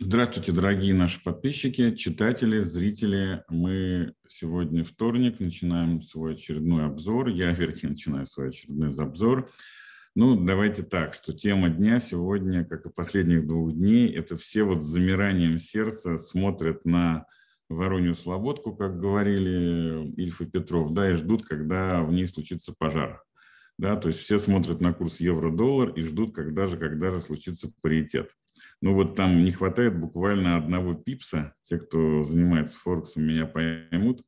Здравствуйте, дорогие наши подписчики, читатели, зрители. Мы сегодня вторник, начинаем свой очередной обзор. Я, вернее, начинаю свой очередной обзор. Ну, давайте так, что тема дня сегодня, как и последних двух дней, это все вот с замиранием сердца смотрят на Воронью Слободку, как говорили Ильф и Петров, да, и ждут, когда в ней случится пожар. Да, то есть все смотрят на курс евро-доллар и ждут, когда же, когда же случится паритет. Ну вот там не хватает буквально одного пипса. Те, кто занимается Форексом, меня поймут.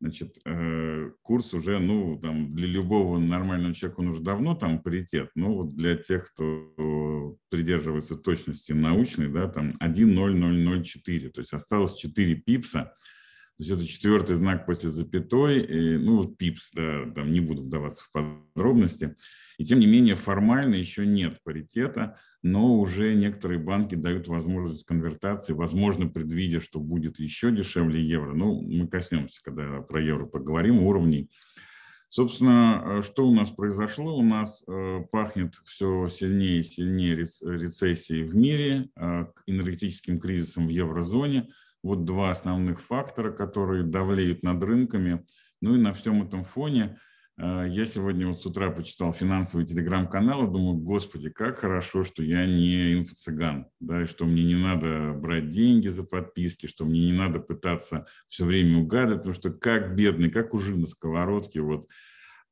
Значит, э, курс уже, ну, там, для любого нормального человека он уже давно там паритет, но вот для тех, кто придерживается точности научной, да, там 1,0004, то есть осталось 4 пипса, то есть это четвертый знак после запятой, и, ну вот ПИПС, да, там не буду вдаваться в подробности. И тем не менее формально еще нет паритета, но уже некоторые банки дают возможность конвертации, возможно, предвидя, что будет еще дешевле евро. Ну, мы коснемся, когда про евро поговорим, уровней. Собственно, э, что у нас произошло? У нас э, пахнет все сильнее и сильнее рецессией в мире, э, энергетическим кризисом в еврозоне. Вот два основных фактора, которые давлеют над рынками. Ну и на всем этом фоне э, я сегодня вот с утра почитал финансовый телеграм-канал и думаю, господи, как хорошо, что я не инфо-цыган, да, и что мне не надо брать деньги за подписки, что мне не надо пытаться все время угадывать, потому что как бедный, как ужин на сковородке, вот.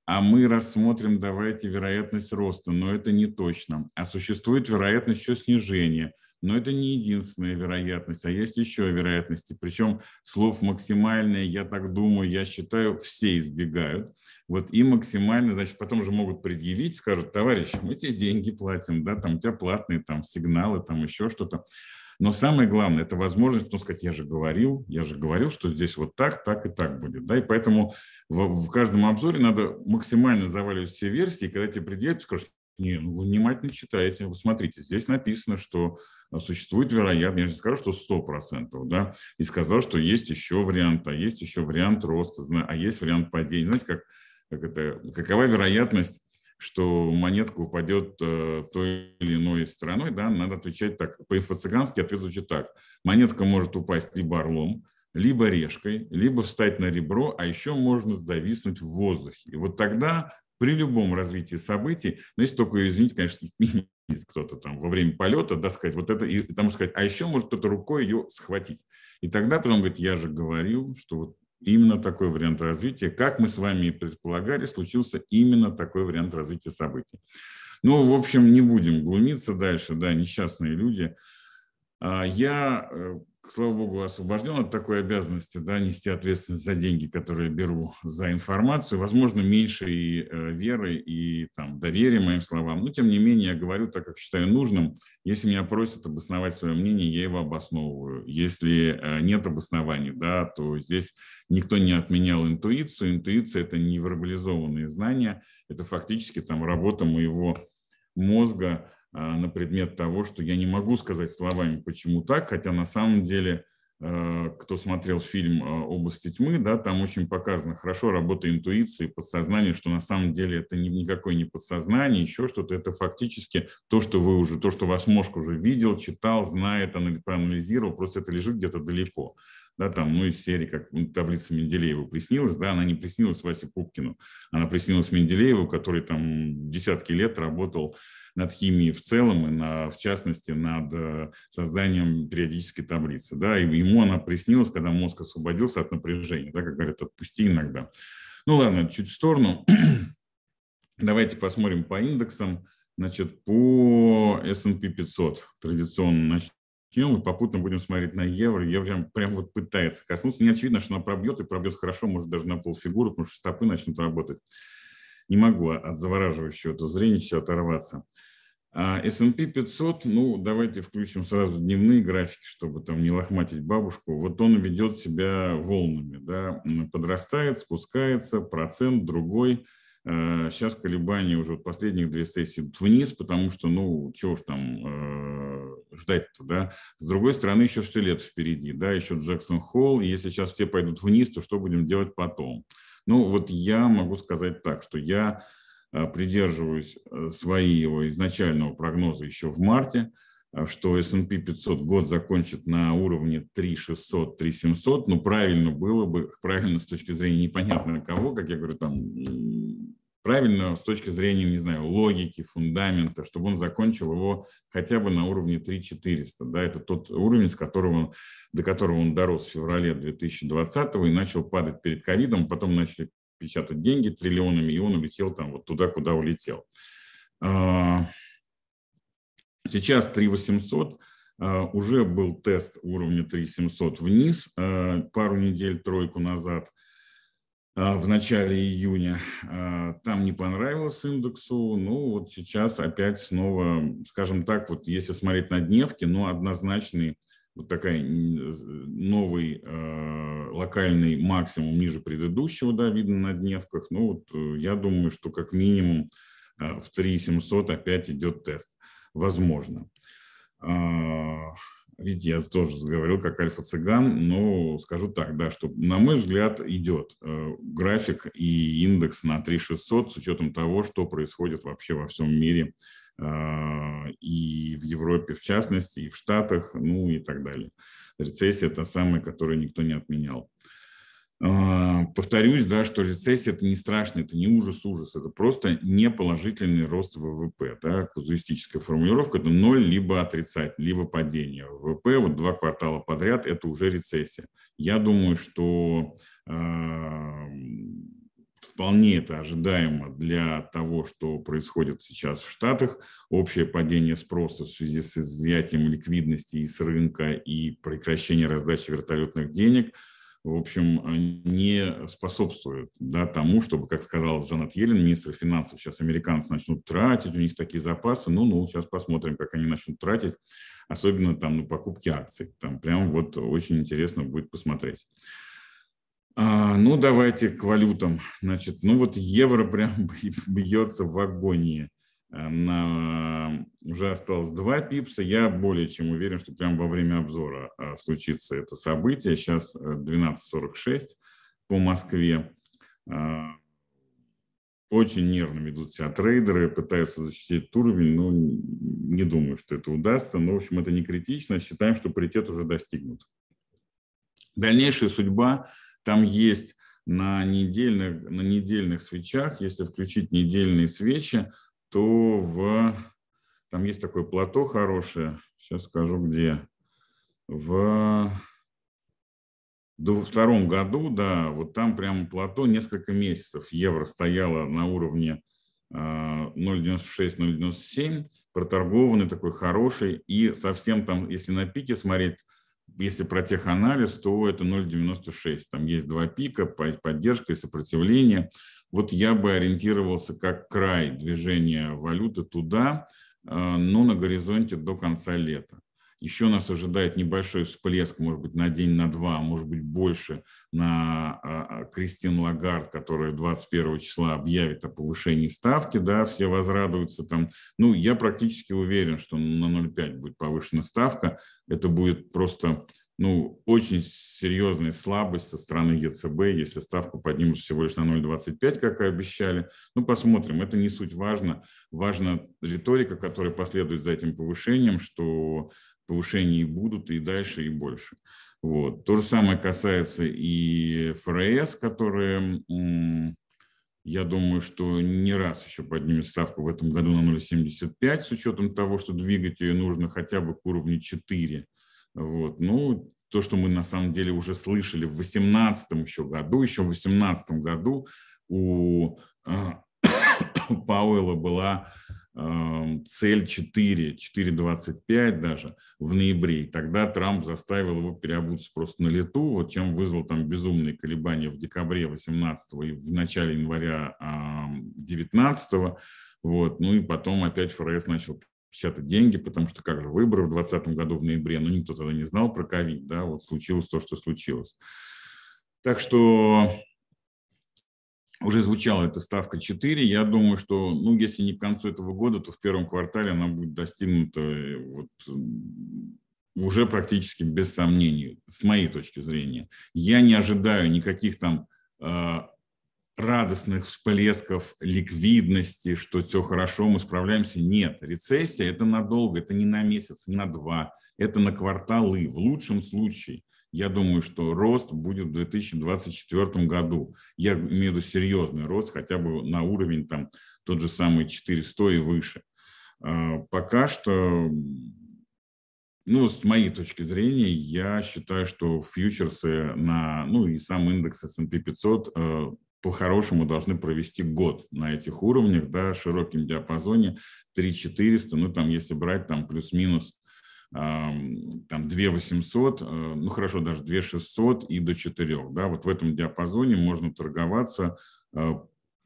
А мы рассмотрим, давайте, вероятность роста, но это не точно. А существует вероятность еще снижения – но это не единственная вероятность, а есть еще вероятности. Причем слов максимальные, я так думаю, я считаю, все избегают. Вот и максимально, значит, потом же могут предъявить, скажут, товарищ, мы тебе деньги платим, да, там у тебя платные там сигналы, там еще что-то. Но самое главное – это возможность ну сказать, я же говорил, я же говорил, что здесь вот так, так и так будет. Да? И поэтому в, в каждом обзоре надо максимально заваливать все версии, и когда тебе предъявят, скажешь, не, ну вы внимательно читаете. Вы смотрите, здесь написано, что а, существует вероятность, я же не скажу, что 100%, да, и сказал, что есть еще вариант, а есть еще вариант роста, а есть вариант падения. Знаете, как, как это, какова вероятность что монетка упадет э, той или иной стороной? да, надо отвечать так. По инфо-цыгански ответ звучит так. Монетка может упасть либо орлом, либо решкой, либо встать на ребро, а еще можно зависнуть в воздухе. И вот тогда при любом развитии событий, но если только, извините, конечно, кто-то там во время полета, да, сказать, вот это, и потому сказать, а еще может кто-то рукой ее схватить. И тогда потом говорит, я же говорил, что вот именно такой вариант развития, как мы с вами и предполагали, случился именно такой вариант развития событий. Ну, в общем, не будем глумиться дальше, да, несчастные люди. А я э, слава богу, освобожден от такой обязанности, да, нести ответственность за деньги, которые беру за информацию, возможно, меньше и э, веры, и там, доверия моим словам, но тем не менее я говорю так, как считаю нужным. Если меня просят обосновать свое мнение, я его обосновываю. Если э, нет обоснований, да, то здесь никто не отменял интуицию. Интуиция – это невербализованные знания, это фактически там работа моего мозга, а, на предмет того, что я не могу сказать словами, почему так, хотя на самом деле, а, кто смотрел фильм а, «Области тьмы», да, там очень показано хорошо работа интуиции, подсознания, что на самом деле это никакое не подсознание, еще что-то, это фактически то, что вы уже, то, что ваш мозг уже видел, читал, знает, проанализировал, просто это лежит где-то далеко да, там, ну, из серии, как ну, таблица Менделеева приснилась, да, она не приснилась Васе Пупкину, она приснилась Менделееву, который там десятки лет работал над химией в целом и, на, в частности, над э, созданием периодической таблицы. Да, и ему она приснилась, когда мозг освободился от напряжения, да, как говорят, отпусти иногда. Ну ладно, чуть в сторону. Давайте посмотрим по индексам. Значит, по S&P 500 традиционно тему, и попутно будем смотреть на евро. Евро прям, вот пытается коснуться. Не очевидно, что она пробьет, и пробьет хорошо, может, даже на полфигуры, потому что стопы начнут работать. Не могу от завораживающего этого зрелища оторваться. А S&P 500, ну, давайте включим сразу дневные графики, чтобы там не лохматить бабушку. Вот он ведет себя волнами, да, подрастает, спускается, процент, другой – Сейчас э, колебания уже вот последних две сессии вниз, потому что, ну, чего ж там э, ждать-то, да. С другой стороны, еще все лето впереди, да, еще Джексон Холл. Если сейчас все пойдут вниз, то что будем делать потом? Ну, вот я могу сказать так, что я э, придерживаюсь своего изначального прогноза еще в марте – а, что S&P 500 год закончит на уровне 3600, 3700, ну правильно было бы, правильно с точки зрения непонятно кого, как я говорю, там правильно с точки зрения, не знаю, логики, фундамента, чтобы он закончил его хотя бы на уровне 3400. Да, это тот уровень, с которого, до которого он дорос в феврале 2020 и начал падать перед ковидом, потом начали печатать деньги триллионами, и он улетел там вот туда, куда улетел. А, Сейчас 3800, а, уже был тест уровня 3700 вниз а, пару недель, тройку назад, а, в начале июня. Там не понравилось индексу, ну вот сейчас опять снова, скажем так, вот если смотреть на дневки, но ну, однозначный вот такой новый локальный максимум ниже предыдущего, да, видно на дневках. Ну вот э, я думаю, что как минимум в 3700 опять идет тест возможно. А, Видите, я тоже говорил как альфа-цыган, но скажу так, да, что, на мой взгляд, идет э, график и индекс на 3600 с учетом того, что происходит вообще во всем мире а, и в Европе в частности, и в Штатах, ну и так далее. Рецессия это самая, которую никто не отменял. А, повторюсь, да, что рецессия – это не страшно, это не ужас-ужас, это просто неположительный рост ВВП. Да, казуистическая формулировка – это ноль, либо отрицать, либо падение. ВВП вот два квартала подряд – это уже рецессия. Я думаю, что э, вполне это ожидаемо для того, что происходит сейчас в Штатах. Общее падение спроса в связи с изъятием ликвидности из рынка и прекращение раздачи вертолетных денег – в общем, а, не способствует да, тому, чтобы, как сказал Жанат Елен, министр финансов, сейчас американцы начнут тратить, у них такие запасы, ну, ну, сейчас посмотрим, как они начнут тратить, особенно там на покупки акций. Там прям вот очень интересно будет посмотреть. А, ну, давайте к валютам. Значит, ну вот евро прям бьется в агонии. Э, на, уже осталось два пипса. Я более чем уверен, что прямо во время обзора а, случится это событие. Сейчас 12.46 э, по Москве. А, очень нервно ведут себя трейдеры, пытаются защитить уровень, но не думаю, что это удастся. Но, в общем, это не критично. Считаем, что паритет уже достигнут. Дальнейшая судьба. Там есть на недельных, на недельных свечах, если включить недельные свечи, то в... Там есть такое плато хорошее, сейчас скажу где. В в втором году, да, вот там прямо плато несколько месяцев евро стояло на уровне 0,96-0,97, а, проторгованный такой хороший, и совсем там, если на пике смотреть, если про теханализ, то это 0,96. Там есть два пика, поддержка и сопротивление вот я бы ориентировался как край движения валюты туда, а, но на горизонте до конца лета. Еще нас ожидает небольшой всплеск, может быть, на день, на два, а может быть, больше на а, Кристин Лагард, которая 21 числа объявит о повышении ставки, да, все возрадуются там. Ну, я практически уверен, что на 0,5 будет повышена ставка. Это будет просто ну, очень серьезная слабость со стороны ЕЦБ, если ставку поднимут всего лишь на 0,25, как и обещали. Ну, посмотрим, это не суть важно. Важна риторика, которая последует за этим повышением, что повышения и будут, и дальше, и больше. Вот. То же самое касается и ФРС, которые, я думаю, что не раз еще поднимет ставку в этом году на 0,75, с учетом того, что двигать ее нужно хотя бы к уровню 4. Вот. Ну, то, что мы на самом деле уже слышали в 2018 еще году, еще в 2018 году а, у Пауэлла была эм, цель 4, 4.25 даже в ноябре. И тогда Трамп заставил его переобуться просто на лету, вот чем вызвал там безумные колебания в декабре 18 и в начале января 19 эм, -го. Вот. Ну и потом опять ФРС начал печатать деньги, потому что как же выборы в 2020 году в ноябре, ну никто тогда не знал про ковид, да, вот случилось то, что случилось. Так что уже звучала эта ставка 4. Я думаю, что, ну, если не к концу этого года, то в первом квартале она будет достигнута э, вот, уже практически без сомнений, с моей точки зрения. Я не ожидаю никаких там а, радостных всплесков ликвидности, что все хорошо, мы справляемся. Нет, рецессия – это надолго, это не на месяц, не на два, это на кварталы. В лучшем случае, я думаю, что рост будет в 2024 году. Я имею в виду серьезный рост, хотя бы на уровень там тот же самый 400 и выше. А, пока что, ну, с моей точки зрения, я считаю, что фьючерсы на, ну, и сам индекс S&P 500 по-хорошему должны провести год на этих уровнях, да, широким диапазоне 3400, ну там если брать там плюс-минус там 2800, э, ну хорошо, даже 2600 и до 4, да, вот в этом диапазоне можно торговаться, э,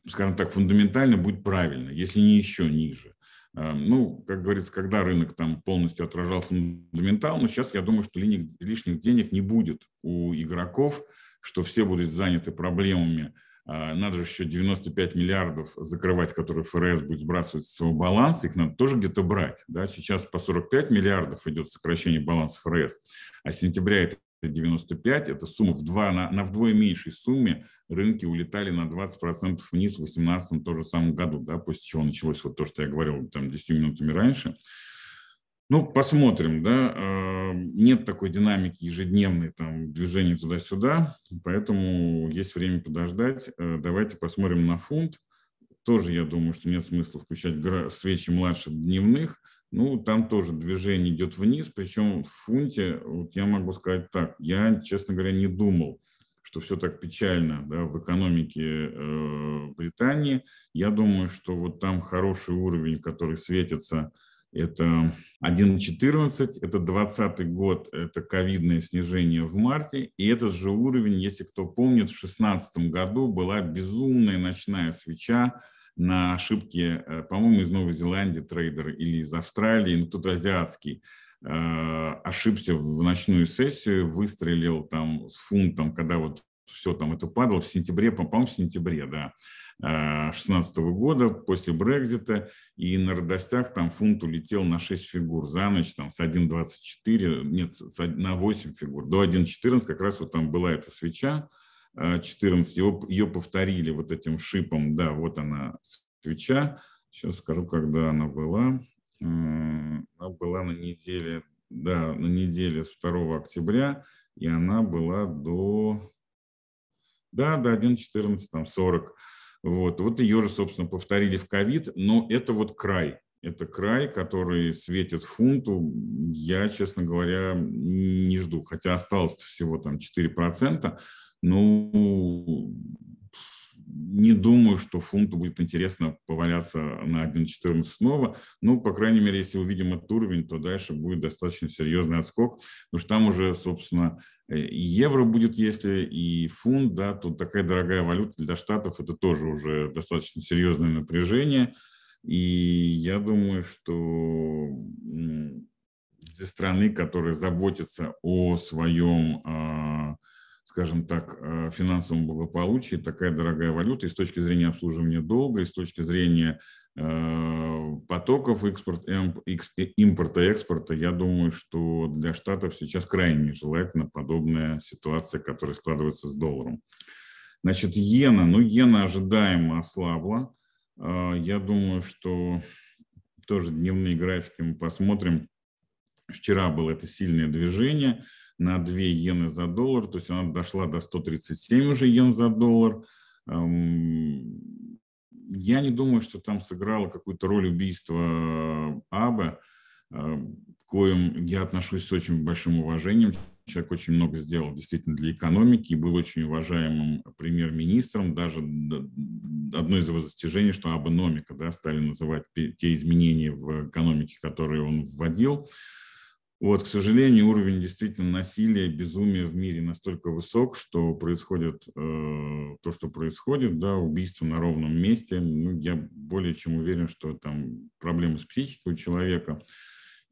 скажем так, фундаментально будет правильно, если не еще ниже. Эм, ну, как говорится, когда рынок там полностью отражал фундаментал, но сейчас я думаю, что лишних денег не будет у игроков, что все будут заняты проблемами а, надо же еще 95 миллиардов закрывать, которые ФРС будет сбрасывать с своего баланса, их надо тоже где-то брать. Да? Сейчас по 45 миллиардов идет сокращение баланса ФРС, а с сентября это 95, это сумма в два, на, на вдвое меньшей сумме рынки улетали на 20% вниз в 2018 том же самом году, да, после чего началось вот то, что я говорил там 10 минутами раньше. Ну, посмотрим, да. Э, нет такой динамики ежедневной, там, движения туда-сюда, поэтому есть время подождать. Э, давайте посмотрим на фунт. Тоже, я думаю, что нет смысла включать свечи младше дневных. Ну, там тоже движение идет вниз, причем в фунте, вот я могу сказать так, я, честно говоря, не думал, что все так печально да, в экономике э, Британии. Я думаю, что вот там хороший уровень, который светится – это 1.14, это 2020 год, это ковидное снижение в марте, и этот же уровень, если кто помнит, в 2016 году была безумная ночная свеча на ошибке, э, по-моему, из Новой Зеландии трейдер или из Австралии, ну, тут азиатский, э, ошибся в ночную сессию, выстрелил там с фунтом, когда вот все там это падало в сентябре, по-моему, в сентябре, да, 2016 э, года после Брекзита, и на радостях там фунт улетел на 6 фигур за ночь, там с 1,24, нет, на 8 фигур, до 1,14 как раз вот там была эта свеча, 14, э, его, ее повторили вот этим шипом, да, вот она свеча, сейчас скажу, когда она была, э, она была на неделе, да, на неделе 2 октября, и она была до да, до 1,14, там 40. Вот, вот ее же, собственно, повторили в ковид, но это вот край. Это край, который светит фунту, я, честно говоря, не жду. Хотя осталось всего там 4%, ну, не думаю, что фунту будет интересно поваляться на 1.14 снова. Ну, по крайней мере, если увидим этот уровень, то дальше будет достаточно серьезный отскок, потому что там уже, собственно, э, и евро будет, если и фунт, да, то такая дорогая валюта для Штатов, это тоже уже достаточно серьезное напряжение. И я думаю, что для страны, которая заботится о своем а, скажем так, э, финансовом благополучии такая дорогая валюта и с точки зрения обслуживания долга, и с точки зрения э, потоков экспорт, эм, э, импорта и экспорта, я думаю, что для Штатов сейчас крайне желательно подобная ситуация, которая складывается с долларом. Значит, иена, ну, иена ожидаемо ослабла. Я думаю, что тоже дневные графики мы посмотрим. Вчера было это сильное движение на 2 иены за доллар, то есть она дошла до 137 уже иен за доллар. Эм, я не думаю, что там сыграло какую-то роль убийства э, Аба, к э, коим я отношусь с очень большим уважением. Человек очень много сделал действительно для экономики и был очень уважаемым премьер-министром. Даже одно из его достижений, что абономика, да, стали называть те изменения в экономике, которые он вводил. Вот, к сожалению, уровень действительно насилия, безумия в мире настолько высок, что происходит э, то, что происходит, да, убийство на ровном месте. Ну, я более чем уверен, что там проблемы с психикой у человека.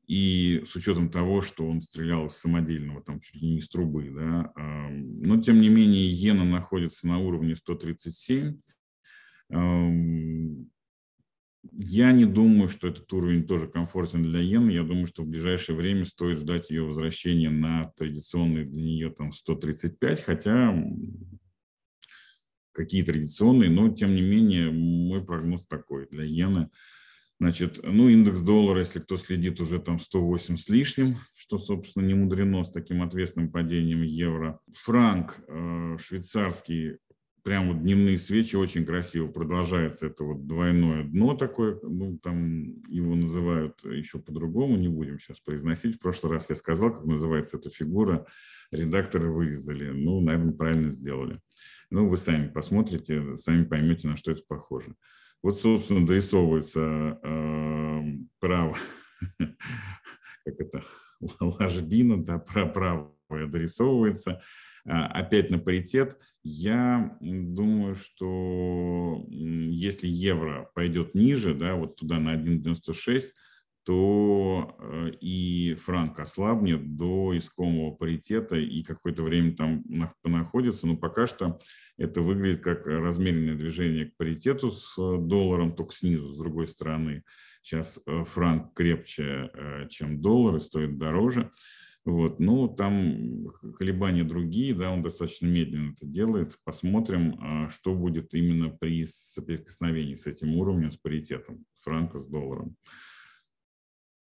И с учетом того, что он стрелял с самодельного, там чуть ли не с трубы, да, э, но тем не менее иена находится на уровне 137. Э, эм, я не думаю, что этот уровень тоже комфортен для иены. Я думаю, что в ближайшее время стоит ждать ее возвращения на традиционный для нее там 135, хотя какие традиционные, но тем не менее мой прогноз такой для иены. Значит, ну индекс доллара, если кто следит, уже там 108 с лишним, что, собственно, не мудрено с таким ответственным падением евро. Франк э, швейцарский прям вот дневные свечи очень красиво продолжается это вот двойное дно такое, ну, там его называют э, еще по-другому, не будем сейчас произносить. В прошлый раз я сказал, как называется эта фигура, редакторы вырезали, ну, наверное, правильно сделали. Ну, вы сами посмотрите, сами поймете, на что это похоже. Вот, собственно, дорисовывается э, право, как это, ложбина, да, правая дорисовывается, а, опять на паритет. Я думаю, что если евро пойдет ниже, да, вот туда на 1,96, то э, и франк ослабнет до искомого паритета и какое-то время там находится. Но пока что это выглядит как размеренное движение к паритету с э, долларом, только снизу, с другой стороны. Сейчас э, франк крепче, чем доллар и стоит дороже. Вот. ну там колебания другие, да, он достаточно медленно это делает. Посмотрим, а, что будет именно при соприкосновении с этим уровнем, с паритетом франка с долларом.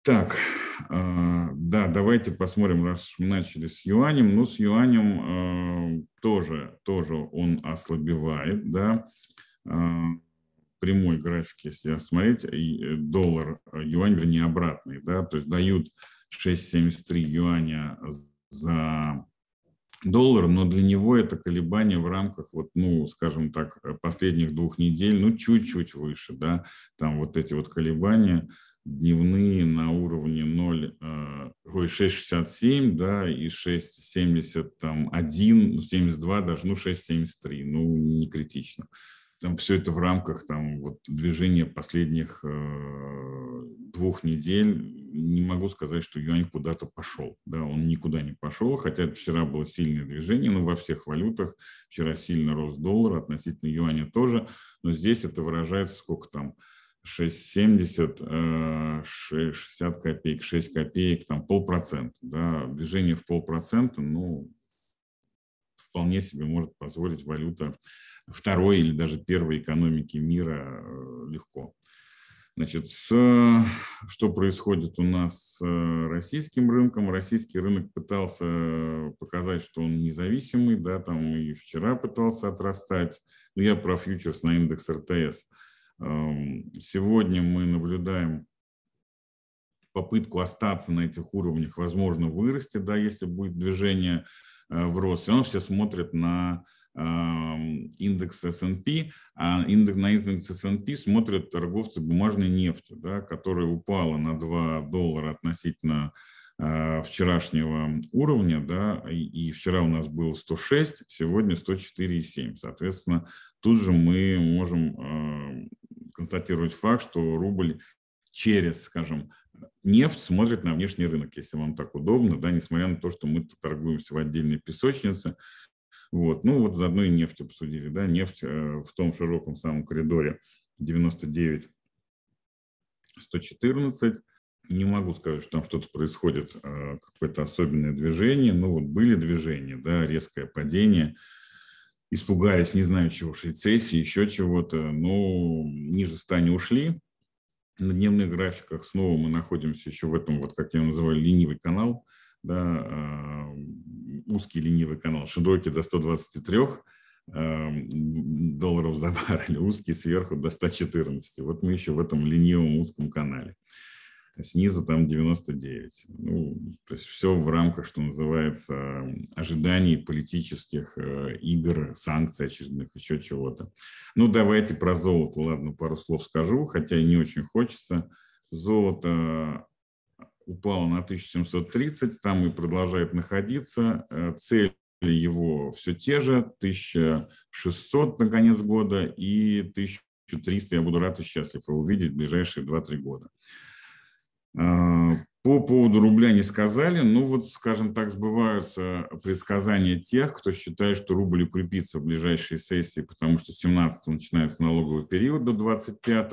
Так, а, да, давайте посмотрим, раз мы начали с юанем. Ну, с юанем а, тоже, тоже он ослабевает, да. Прямой график, если смотреть, э, доллар, юань, вернее, обратный, да, то есть дают 6,73 юаня за доллар, но для него это колебание в рамках, вот, ну, скажем так, последних двух недель, ну, чуть-чуть выше, да, там вот эти вот колебания дневные на уровне 0, э, ой, 6,67, да, и 6,70, там, 1, 72 даже, ну, 6,73, ну, не критично там все это в рамках там, вот, движения последних э, двух недель. Не могу сказать, что юань куда-то пошел. Да, он никуда не пошел, хотя вчера было сильное движение, но ну, во всех валютах. Вчера сильно рос доллар, относительно юаня тоже. Но здесь это выражается сколько там, 6,70, 60 э, копеек, 6 копеек, там полпроцента. Да, движение в полпроцента, ну, вполне себе может позволить валюта второй или даже первой экономики мира э, легко. Значит, с, что происходит у нас с э, российским рынком? Российский рынок пытался э, показать, что он независимый, да, там и вчера пытался отрастать. Но ну, я про фьючерс на индекс РТС. Эм, сегодня мы наблюдаем попытку остаться на этих уровнях, возможно, вырасти, да, если будет движение э, в рост, все равно все смотрят на эм, индекс S&P, а индекс, на индекс S&P смотрят торговцы бумажной нефтью, да, которая упала на 2 доллара относительно э, вчерашнего уровня, да, и, вчера у нас было 106, сегодня 104,7. Соответственно, тут же мы можем э, констатировать факт, что рубль через, скажем, нефть смотрит на внешний рынок, если вам так удобно, да, несмотря на то, что мы торгуемся в отдельной песочнице. Вот. Ну вот заодно и нефть обсудили. Да. Нефть э, в том широком самом коридоре 99-114. Не могу сказать, что там что-то происходит, э, какое-то особенное движение. но вот были движения, да, резкое падение испугались, не знаю чего, рецессии, еще чего-то, но ниже 100 не ушли, на дневных графиках снова мы находимся еще в этом, вот как я называю, ленивый канал, да, а, узкий ленивый канал, шедоки до 123 а, долларов за баррель, узкий сверху до 114. Вот мы еще в этом ленивом узком канале снизу там 99. Ну, то есть все в рамках, что называется, ожиданий политических э, игр, санкций очередных, еще чего-то. Ну, давайте про золото, ладно, пару слов скажу, хотя не очень хочется. Золото э, упало на 1730, там и продолжает находиться. Э, Цель его все те же, 1600 на конец года и 1300, я буду рад и счастлив его увидеть в ближайшие 2-3 года. Э, по поводу рубля не сказали, ну вот, скажем так, сбываются предсказания тех, кто считает, что рубль укрепится в ближайшей сессии, потому что 17 начинается налоговый период до 25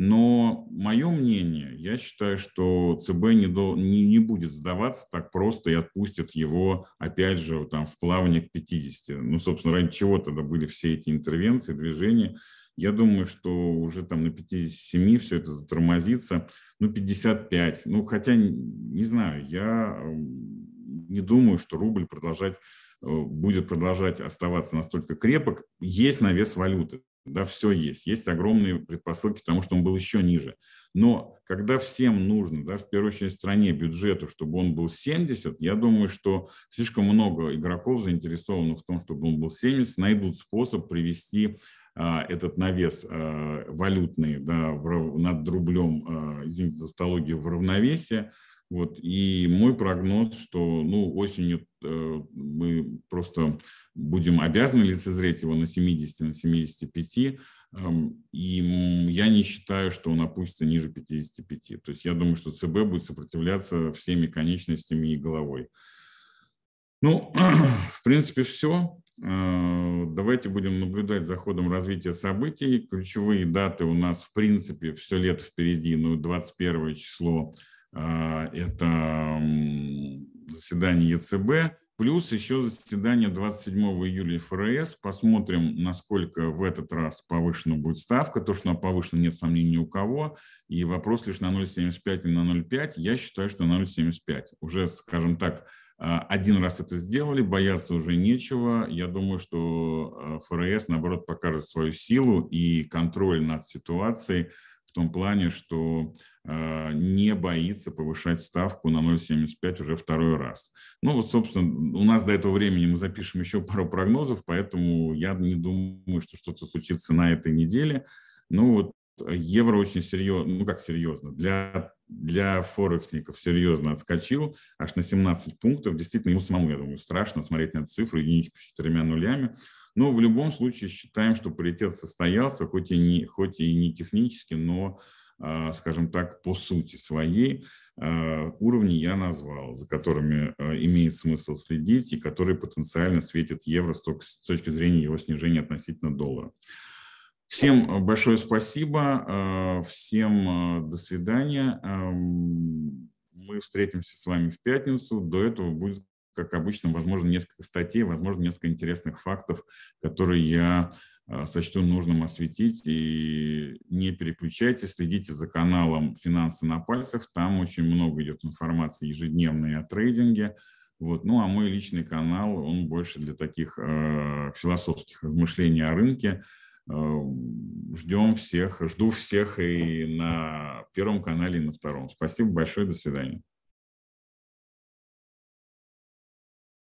но мое мнение, я считаю, что ЦБ не, до, не, не будет сдаваться так просто и отпустит его, опять же, там, в плавание к 50. Ну, собственно, ради чего тогда были все эти интервенции, движения, я думаю, что уже там на 57 все это затормозится, ну 55. Ну хотя, не знаю, я не думаю, что рубль продолжать э, будет продолжать оставаться настолько крепок, есть навес валюты. Да, все есть. Есть огромные предпосылки к тому, что он был еще ниже. Но когда всем нужно, да, в первую очередь стране, бюджету, чтобы он был 70, я думаю, что слишком много игроков заинтересовано в том, чтобы он был 70, найдут способ привести а, этот навес а, валютный да, над рублем, а, извините за тавтологию, в равновесие. Вот. И мой прогноз, что ну, осенью э, мы просто будем обязаны лицезреть его на 70, на 75, эм, и я не считаю, что он опустится ниже 55. То есть я думаю, что ЦБ будет сопротивляться всеми конечностями и головой. Ну, в принципе, все. А, давайте будем наблюдать за ходом развития событий. Ключевые даты у нас, в принципе, все лето впереди. Ну, 21 число а, – это заседание ЕЦБ, плюс еще заседание 27 июля ФРС. Посмотрим, насколько в этот раз повышена будет ставка. То, что она повышена, нет сомнений ни у кого. И вопрос лишь на 0,75 или на 0,5. Я считаю, что на 0,75. Уже, скажем так, а, один раз это сделали, бояться уже нечего. Я думаю, что а, ФРС, наоборот, покажет свою силу и контроль над ситуацией в том плане, что а, не боится повышать ставку на 0,75 уже второй раз. Ну вот, собственно, у нас до этого времени мы запишем еще пару прогнозов, поэтому я не думаю, что что-то случится на этой неделе. Ну вот евро очень серьезно, ну как серьезно, для для форексников серьезно отскочил, аж на 17 пунктов. Действительно, ему самому, я думаю, страшно смотреть на цифру, единичку с четырьмя нулями. Но в любом случае считаем, что паритет состоялся, хоть и не, хоть и не технически, но, а, скажем так, по сути своей а, уровни я назвал, за которыми а, имеет смысл следить и которые потенциально светят евро с точки зрения его снижения относительно доллара. Всем э, большое спасибо, э, всем э, до свидания. Эм, мы встретимся с вами в пятницу. До этого будет, как обычно, возможно, несколько статей, возможно, несколько интересных фактов, которые я сочту нужным осветить. И не переключайтесь, следите за каналом «Финансы на пальцах». Там очень много идет информации ежедневной о трейдинге. Вот. Ну, а мой личный канал, он больше для таких э, философских размышлений о рынке. Э, Ждем всех, жду всех и на Первом канале, и на Втором. Спасибо большое, до свидания.